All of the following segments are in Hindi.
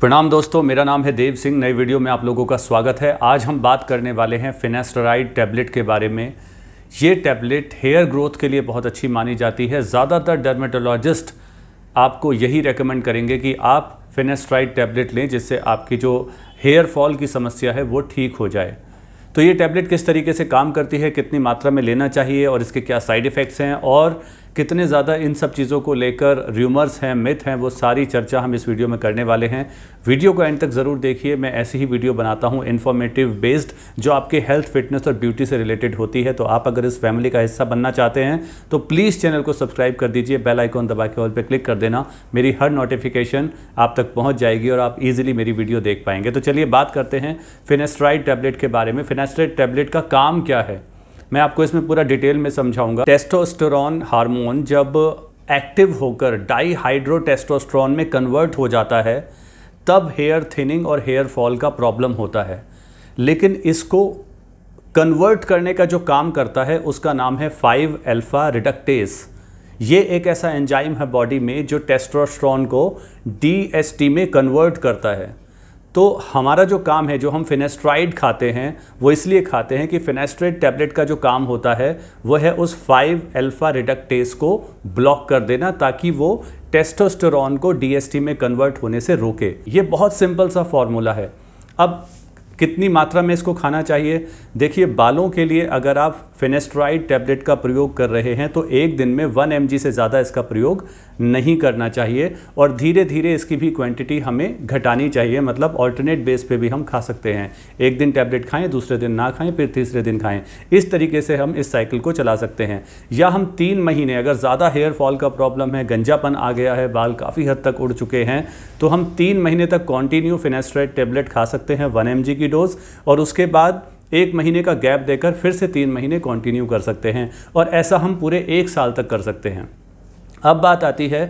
प्रणाम दोस्तों मेरा नाम है देव सिंह नई वीडियो में आप लोगों का स्वागत है आज हम बात करने वाले हैं फिनेस्टराइड टैबलेट के बारे में ये टैबलेट हेयर ग्रोथ के लिए बहुत अच्छी मानी जाती है ज़्यादातर डर्मेटोलॉजिस्ट आपको यही रेकमेंड करेंगे कि आप फिनेस्ट्राइड टैबलेट लें जिससे आपकी जो हेयर फॉल की समस्या है वो ठीक हो जाए तो ये टैबलेट किस तरीके से काम करती है कितनी मात्रा में लेना चाहिए और इसके क्या साइड इफ़ेक्ट्स हैं और कितने ज़्यादा इन सब चीज़ों को लेकर र्यूमर्स हैं मिथ हैं वो सारी चर्चा हम इस वीडियो में करने वाले हैं वीडियो को एंड तक ज़रूर देखिए मैं ऐसी ही वीडियो बनाता हूँ इन्फॉर्मेटिव बेस्ड जो आपके हेल्थ फिटनेस और ब्यूटी से रिलेटेड होती है तो आप अगर इस फैमिली का हिस्सा बनना चाहते हैं तो प्लीज़ चैनल को सब्सक्राइब कर दीजिए बेल आइकॉन दबा के ऑल पर क्लिक कर देना मेरी हर नोटिफिकेशन आप तक पहुँच जाएगी और आप ईजिली मेरी वीडियो देख पाएंगे तो चलिए बात करते हैं फिनेस्ट्राइड टैबलेट के बारे में फिनेस्ट्राइड टैबलेट का काम क्या है मैं आपको इसमें पूरा डिटेल में समझाऊंगा टेस्टोस्टेरॉन हार्मोन जब एक्टिव होकर डाईहाइड्रोटेस्टोस्टेरॉन में कन्वर्ट हो जाता है तब हेयर थिनिंग और हेयर फॉल का प्रॉब्लम होता है लेकिन इसको कन्वर्ट करने का जो काम करता है उसका नाम है फाइव एल्फ़ा रिडक्टेस ये एक ऐसा एंजाइम है बॉडी में जो टेस्टोस्टेरॉन को डीएसटी में कन्वर्ट करता है तो हमारा जो काम है जो हम फिनेस्ट्राइड खाते हैं वो इसलिए खाते हैं कि फिनेस्ट्राइड टैबलेट का जो काम होता है वो है उस फाइव अल्फ़ा रिडक्टेस को ब्लॉक कर देना ताकि वो टेस्टोस्टेरॉन को डीएसटी में कन्वर्ट होने से रोके ये बहुत सिंपल सा फॉर्मूला है अब कितनी मात्रा में इसको खाना चाहिए देखिए बालों के लिए अगर आप फिनेस्ट्राइड टैबलेट का प्रयोग कर रहे हैं तो एक दिन में वन एम से ज़्यादा इसका प्रयोग नहीं करना चाहिए और धीरे धीरे इसकी भी क्वांटिटी हमें घटानी चाहिए मतलब ऑल्टरनेट बेस पे भी हम खा सकते हैं एक दिन टैबलेट खाएं दूसरे दिन ना खाएं फिर तीसरे दिन खाएं इस तरीके से हम इस साइकिल को चला सकते हैं या हम तीन महीने अगर ज़्यादा हेयर फॉल का प्रॉब्लम है गंजापन आ गया है बाल काफ़ी हद तक उड़ चुके हैं तो हम तीन महीने तक कॉन्टीन्यू फिनेस्ट्राइड टैबलेट खा सकते हैं वन एम की डोज़ और उसके बाद एक महीने का गैप देकर फिर से तीन महीने कंटिन्यू कर सकते हैं और ऐसा हम पूरे एक साल तक कर सकते हैं अब बात आती है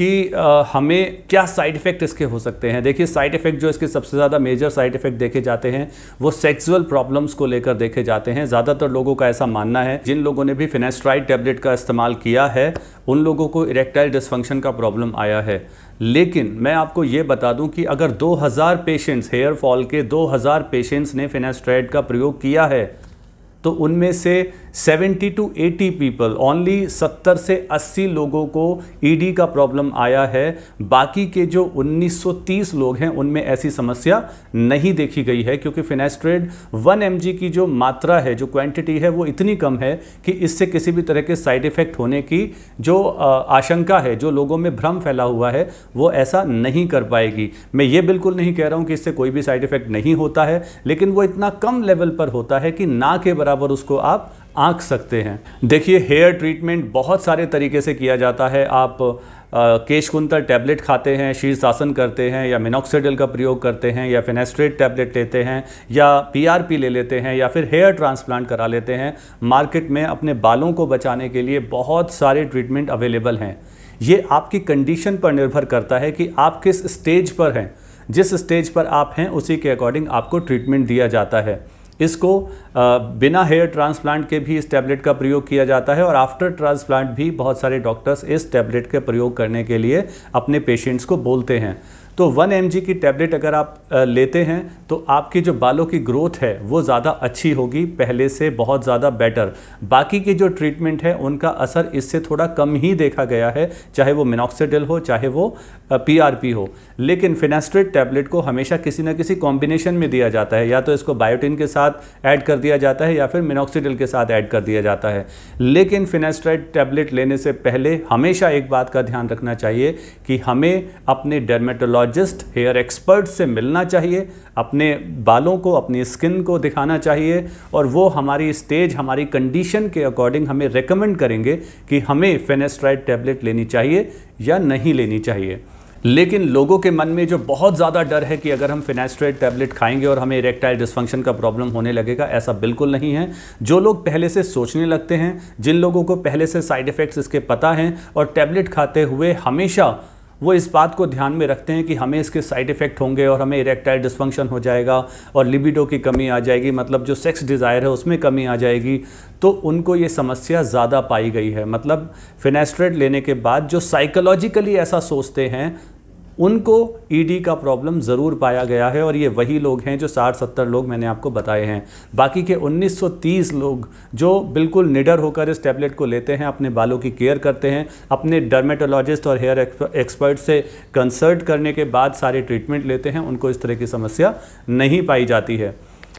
कि आ, हमें क्या साइड इफ़ेक्ट इसके हो सकते हैं देखिए साइड इफ़ेक्ट जो इसके सबसे ज़्यादा मेजर साइड इफ़ेक्ट देखे जाते हैं वो सेक्सुअल प्रॉब्लम्स को लेकर देखे जाते हैं ज़्यादातर लोगों का ऐसा मानना है जिन लोगों ने भी फिनेस्ट्राइड टैबलेट का इस्तेमाल किया है उन लोगों को इरेक्टाइल डिस्फंक्शन का प्रॉब्लम आया है लेकिन मैं आपको ये बता दूं कि अगर 2000 पेशेंट्स हेयर फॉल के 2000 पेशेंट्स ने फिनेस्ट्राइड का प्रयोग किया है तो उनमें से seventy to eighty people only सत्तर से अस्सी लोगों को ईडी e का प्रॉब्लम आया है बाकी के जो तीस लोग हैं उनमें ऐसी समस्या नहीं देखी गई है क्योंकि फिनेस्ट्रेड वन एम की जो मात्रा है जो क्वांटिटी है वो इतनी कम है कि इससे किसी भी तरह के साइड इफ़ेक्ट होने की जो आशंका है जो लोगों में भ्रम फैला हुआ है वो ऐसा नहीं कर पाएगी मैं ये बिल्कुल नहीं कह रहा हूँ कि इससे कोई भी साइड इफ़ेक्ट नहीं होता है लेकिन वो इतना कम लेवल पर होता है कि ना के बराबर उसको आप आँख सकते हैं देखिए हेयर ट्रीटमेंट बहुत सारे तरीके से किया जाता है आप केश टैबलेट खाते हैं शीर्षासन करते हैं या मिनोक्सीडल का प्रयोग करते हैं या फिनेस्ट्रेट टैबलेट लेते हैं या पीआरपी ले लेते हैं या फिर हेयर ट्रांसप्लांट करा लेते हैं मार्केट में अपने बालों को बचाने के लिए बहुत सारे ट्रीटमेंट अवेलेबल हैं ये आपकी कंडीशन पर निर्भर करता है कि आप किस स्टेज पर हैं जिस स्टेज पर आप हैं उसी के अकॉर्डिंग आपको ट्रीटमेंट दिया जाता है इसको बिना हेयर ट्रांसप्लांट के भी इस टैबलेट का प्रयोग किया जाता है और आफ्टर ट्रांसप्लांट भी बहुत सारे डॉक्टर्स इस टैबलेट के प्रयोग करने के लिए अपने पेशेंट्स को बोलते हैं तो 1 एम की टैबलेट अगर आप लेते हैं तो आपकी जो बालों की ग्रोथ है वो ज़्यादा अच्छी होगी पहले से बहुत ज़्यादा बेटर बाकी के जो ट्रीटमेंट है उनका असर इससे थोड़ा कम ही देखा गया है चाहे वो मिनॉक्सीडिल हो चाहे वो पी हो लेकिन फिनेस्ट्रेट टैबलेट को हमेशा किसी न किसी कॉम्बिनेशन में दिया जाता है या तो इसको बायोटिन के साथ ऐड कर दिया जाता है या फिर मिनॉक्सीडिल के साथ ऐड कर दिया जाता है लेकिन फिनास्ट्रेट टैबलेट लेने से पहले हमेशा एक बात का ध्यान रखना चाहिए कि हमें अपने डर्मेटोलॉजी डर्माटोलॉजिस्ट हेयर एक्सपर्ट से मिलना चाहिए अपने बालों को अपनी स्किन को दिखाना चाहिए और वो हमारी स्टेज हमारी कंडीशन के अकॉर्डिंग हमें रेकमेंड करेंगे कि हमें फेनेस्ट्राइड टैबलेट लेनी चाहिए या नहीं लेनी चाहिए लेकिन लोगों के मन में जो बहुत ज़्यादा डर है कि अगर हम फिनेस्ट्रेट टैबलेट खाएंगे और हमें इरेक्टाइल डिस्फंक्शन का प्रॉब्लम होने लगेगा ऐसा बिल्कुल नहीं है जो लोग पहले से सोचने लगते हैं जिन लोगों को पहले से साइड इफ़ेक्ट्स इसके पता हैं और टैबलेट खाते हुए हमेशा वो इस बात को ध्यान में रखते हैं कि हमें इसके साइड इफ़ेक्ट होंगे और हमें इरेक्टाइल डिस्फंक्शन हो जाएगा और लिबिडो की कमी आ जाएगी मतलब जो सेक्स डिज़ायर है उसमें कमी आ जाएगी तो उनको ये समस्या ज़्यादा पाई गई है मतलब फिनेस्ट्रेट लेने के बाद जो साइकोलॉजिकली ऐसा सोचते हैं उनको ईडी e का प्रॉब्लम ज़रूर पाया गया है और ये वही लोग हैं जो 60-70 लोग मैंने आपको बताए हैं बाकी के 1930 लोग जो बिल्कुल निडर होकर इस टैबलेट को लेते हैं अपने बालों की केयर करते हैं अपने डर्मेटोलॉजिस्ट और हेयर एक्सपर्ट से कंसल्ट करने के बाद सारे ट्रीटमेंट लेते हैं उनको इस तरह की समस्या नहीं पाई जाती है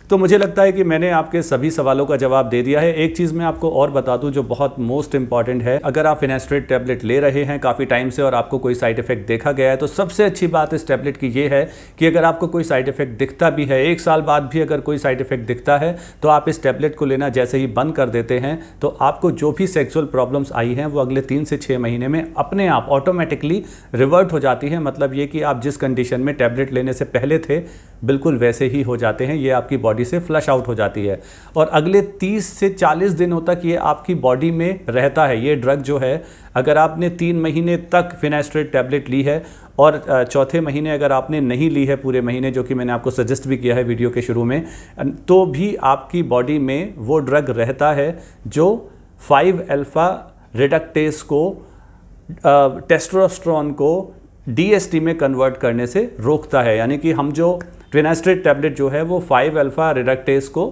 तो मुझे लगता है कि मैंने आपके सभी सवालों का जवाब दे दिया है एक चीज़ मैं आपको और बता दूं जो बहुत मोस्ट इंपॉर्टेंट है अगर आप फिनेस्ट्रेट टैबलेट ले रहे हैं काफ़ी टाइम से और आपको कोई साइड इफेक्ट देखा गया है तो सबसे अच्छी बात इस टैबलेट की यह है कि अगर आपको कोई साइड इफेक्ट दिखता भी है एक साल बाद भी अगर कोई साइड इफेक्ट दिखता है तो आप इस टैबलेट को लेना जैसे ही बंद कर देते हैं तो आपको जो भी सेक्सुअल प्रॉब्लम्स आई हैं वो अगले तीन से छः महीने में अपने आप ऑटोमेटिकली रिवर्ट हो जाती है मतलब ये कि आप जिस कंडीशन में टैबलेट लेने से पहले थे बिल्कुल वैसे ही हो जाते हैं ये आपकी बॉडी बॉडी से फ्लश आउट हो जाती है और अगले 30 से 40 दिनों तक ये आपकी बॉडी में रहता है ये ड्रग जो है अगर आपने तीन महीने तक फिनेस्ट्रेट टैबलेट ली है और चौथे महीने अगर आपने नहीं ली है पूरे महीने जो कि मैंने आपको सजेस्ट भी किया है वीडियो के शुरू में तो भी आपकी बॉडी में वो ड्रग रहता है जो फाइव एल्फा रिडक्टेस को टेस्टोस्ट्रॉन को डीएसटी में कन्वर्ट करने से रोकता है यानी कि हम जो ट्विनास्ट्रेट टैबलेट जो है वो फाइव अल्फ़ा रिडक्टेस को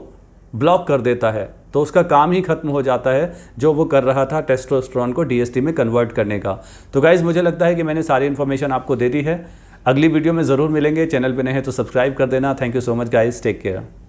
ब्लॉक कर देता है तो उसका काम ही खत्म हो जाता है जो वो कर रहा था टेस्टोस्ट्रॉन को डीएसटी में कन्वर्ट करने का तो गाइज़ मुझे लगता है कि मैंने सारी इन्फॉर्मेशन आपको दे दी है अगली वीडियो में ज़रूर मिलेंगे चैनल पर नए हैं तो सब्सक्राइब कर देना thank you so much guys take care